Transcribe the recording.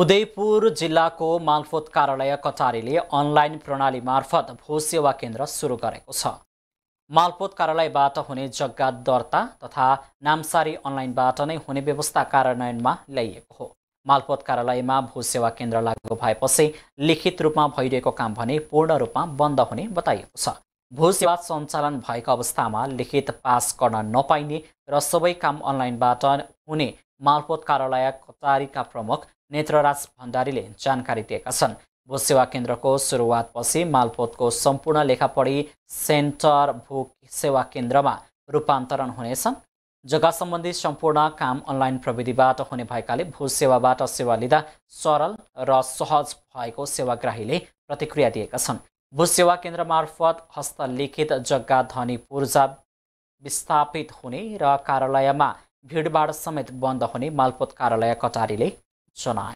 उदयपुर जिल्लाको मालफोत कार्यालय कचारीले अनलाइन प्रणाली मार्फत भू सेवा केन्द्र सुरु गरेको छ मालपोत कार्यालयबाट हुने जग्गा दर्ता तथा नामसारी अनलाइनबाट नै हुने व्यवस्था कार्यान्वयनमा ल्याइएको हो मालपोत कार्यालयमा भू सेवा केन्द्र लागू भएपछि लिखित रूपमा भइरहेको काम भने पूर्ण रूपमा बन्द हुने बताइएको छ भू सेवा सञ्चालन भएको अवस्थामा लिखित पास गर्न नपाइने र सबै काम अनलाइनबाट हुने मालपोत कार्यालय कटारीका प्रमुख नेत्रराज भण्डारीले जानकारी दिएका छन् भू सेवा केन्द्रको सुरुवातपछि मालपोतको सम्पूर्ण लेखापढी सेन्टर भू सेवा केन्द्रमा रूपान्तरण हुनेछन् जग्गा सम्बन्धी सम्पूर्ण काम अनलाइन प्रविधिबाट हुने भएकाले भू सेवाबाट सेवा लिँदा सरल र सहज भएको सेवाग्राहीले प्रतिक्रिया दिएका छन् भू सेवा केन्द्र मार्फत हस्तलिखित जग्गा धनी पूर्जा विस्थापित हुने र कार्यालयमा भिडभाड समेत बन्द हुने मालपोत कार्यालय कटारीले जनाए